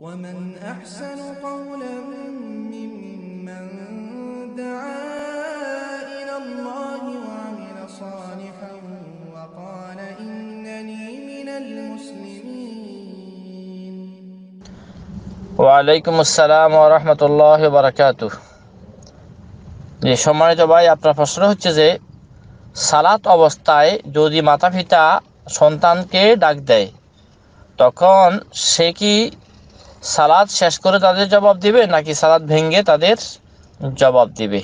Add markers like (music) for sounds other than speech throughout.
ومن أحسن قولا ممن دعا إلى الله وعمل صالحا وقال إنني من المسلمين ওয়ালাইকুম আসসালাম রহমতুল্লাহ বারাকাতু যে সম্মানিত ভাই আপনার প্রশ্ন হচ্ছে যে সালাত অবস্থায় যদি মাতা পিতা সন্তানকে ডাক দেয় তখন সে কি সালাদ শেষ করে তাদের জবাব দিবে নাকি সালাদ ভেঙ্গে তাদের জবাব দিবে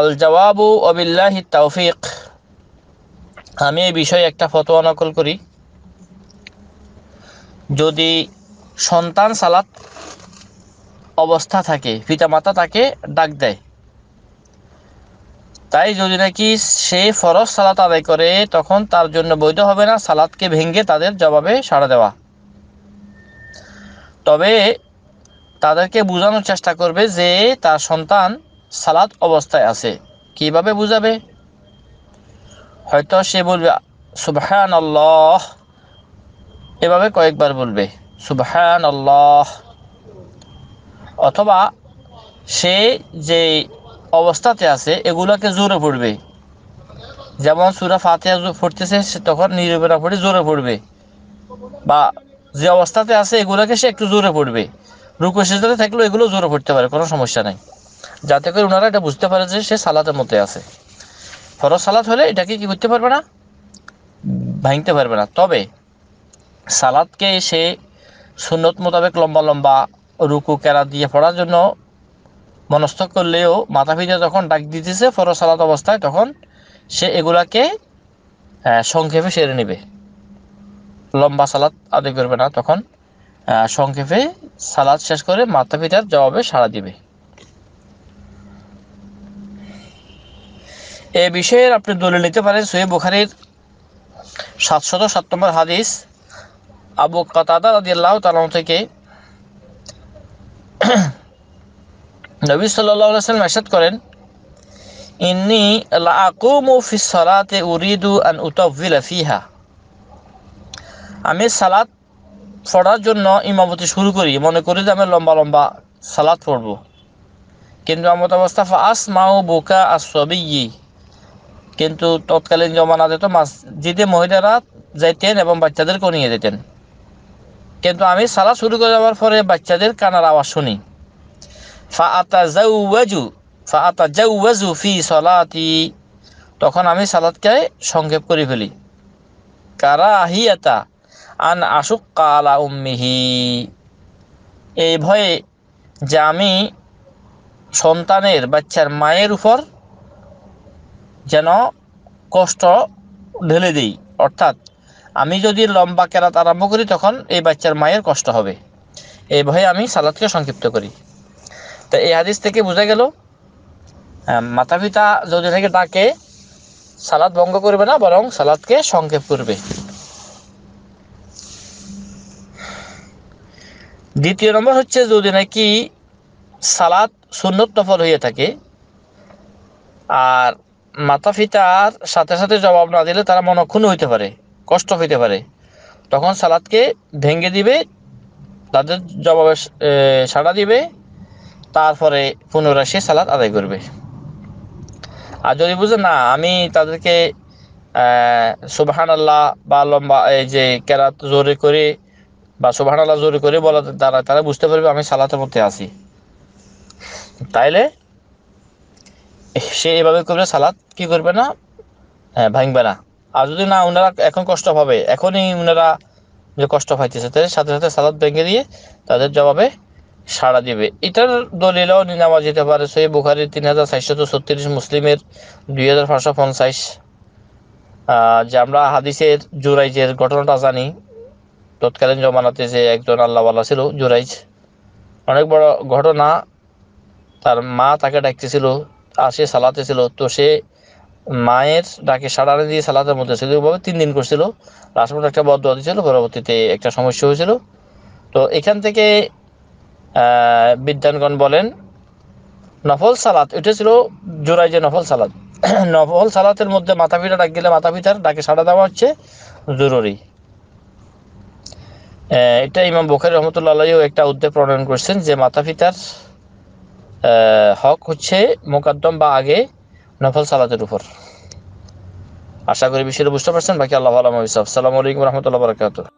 আল জবাবু অবিল্লাহি তৌফিক আমি এই বিষয়ে একটা ফতোয়া নকল করি যদি সন্তান সালাত অবস্থা থাকে পিতামাতা তাকে ডাক দেয় তাই যদি নাকি সে ফরজ সালাত আদায় করে তখন তার জন্য বৈধ হবে না সালাদকে ভেঙ্গে তাদের জবাবে সাড়া দেওয়া তবে তাদেরকে বোঝানোর চেষ্টা করবে যে তার সন্তান সালাত অবস্থায় আছে কিভাবে বুঝাবে হয়তো সে বলবে সুবহান আল্লাহ এভাবে কয়েকবার বলবে সুবহান আল্লাহ অথবা সে যে অবস্থাতে আছে এগুলাকে জোরে পড়বে যেমন সুরা ফাতেহা পড়তেছে সে তখন নিরবেনা পড়ে জোরে পড়বে বা যে অবস্থাতে আছে এগুলোকে সে একটু জোরে পড়বে রুকু সেজাতে থাকলেও এগুলো জোরে পড়তে পারে কোনো সমস্যা নাই যাতে করে ওনারা এটা বুঝতে পারে যে সে সালাতের মতে আছে ফরজ সালাত হলে এটাকে কি করতে পারবে না ভাঙতে পারবে না তবে সালাদকে সে সুন্নত মোতাবেক লম্বা লম্বা রুকু কেরা দিয়ে পড়ার জন্য মনস্থ করলেও মাথা ভিজে যখন ডাক দিতেছে ফরসালাত অবস্থায় তখন সে এগুলাকে সংক্ষেপে সেরে নেবে লম্বা সালাত আদায় করবে না তখন সংক্ষেপে সালাদ শেষ করে মাথা পিতার জবাবে সাড়া দিবে এ বিষয়ে আপনি দলিল নিতে পারেন সোহে বুখারির সাতশত সাত নম্বর হাদিস আবু কাতাদা রাদিয়াল্লাহ তালন থেকে নবী সাল্লাহ সাল্লাম এসাদ করেন ইন্নি লাকুমু সালাতে উরিদু আন ফিহা আমি সালাত পড়ার জন্য ইমামতি শুরু করি মনে করি যে আমি লম্বা লম্বা সালাত পড়ব কিন্তু আমার অবস্থা ফাস মাও বোকা আসবিয়ি কিন্তু তৎকালীন জমানাতে তো যেতে মহিলারা যাইতেন এবং বাচ্চাদেরকেও নিয়ে যেতেন কিন্তু আমি সালাদ শুরু করে যাওয়ার পরে বাচ্চাদের কানার আওয়াজ শুনি ফাআতাজাউওয়াজু ফাআতাজাউওয়াজু ফি সলাতি তখন আমি সালাতকে সংক্ষেপ করে ফেলি কারাহিয়াতা আন আশুক কালা উম্মিহি এই ভয়ে যে আমি সন্তানের বাচ্চার মায়ের উপর যেন কষ্ট ঢেলে দিই অর্থাৎ আমি যদি লম্বা কেরাত আরম্ভ করি তখন এই বাচ্চার মায়ের কষ্ট হবে এই ভয়ে আমি সালাদকে সংক্ষিপ্ত করি তা এই হাদিস থেকে বোঝা গেল মাতা পিতা যদি থেকে ডাকে সালাদ ভঙ্গ করবে না বরং সালাদকে সংক্ষেপ করবে দ্বিতীয় নম্বর হচ্ছে যদি নাকি সালাদ সুন্নত নফল হয়ে থাকে আর মাতা পিতার সাথে সাথে জবাব না দিলে তারা মনক্ষুণ হইতে পারে কষ্ট হইতে পারে তখন সালাদকে ভেঙে দিবে তাদের জবাবে সাড়া দিবে তারপরে পুনরায় সে সালাত আদায় করবে আর যদি বুঝে না আমি তাদেরকে সুবাহান আল্লাহ বা লম্বা এই যে কেরাত জোরে করে বা সুবাহান আল্লাহ জোরে করে বলা তারা তারা বুঝতে পারবে আমি সালাতের মধ্যে আছি তাইলে সে এভাবে করবে সালাত কি করবে না হ্যাঁ, ভাঙবে না আর যদি না ওনারা এখন কষ্ট পাবে এখনই ওনারা যে কষ্ট পাইতেছে তাদের সাথে সাথে সালাদ ভেঙে দিয়ে তাদের জবাবে সাড়া দিবে এটার দলিলও নেওয়া যেতে পারে সহি বুখারি তিন হাজার চারশত ছত্রিশ মুসলিমের দুই হাজার পাঁচশো পঞ্চাশ যে আমরা হাদিসের জুরাইজের ঘটনাটা জানি তৎকালীন জমানাতে যে একজন আল্লাহওয়ালা ছিল জুরাইজ অনেক বড় ঘটনা তার মা তাকে ডাকতেছিল আর সে সালাতে ছিল তো সে মায়ের ডাকে সাড়া দিয়ে সালাতের মধ্যে ছিল ওইভাবে তিন দিন করছিল রাসমন একটা বদ দিয়েছিল পরবর্তীতে একটা সমস্যা হয়েছিল তো এখান থেকে বিদ্যানগণ বলেন নফল সালাত এটা ছিল জোড়ায় যে নফল সালাত (clears throat) নফল সালাতের মধ্যে মাথা পিঠা ডাক গেলে মাথা পিঠার ডাকে সাড়া দেওয়া হচ্ছে জরুরি এটা ইমাম বখারি রহমতুল্লাহ একটা উদ্যোগ প্রণয়ন করছেন যে মাতা পিতার হক হচ্ছে মোকাদ্দম বা আগে নফল সালাতের উপর আশা করি বিষয়টা বুঝতে পারছেন বাকি আল্লাহ আলম সালামু রহমতুল্লাহ বরকাত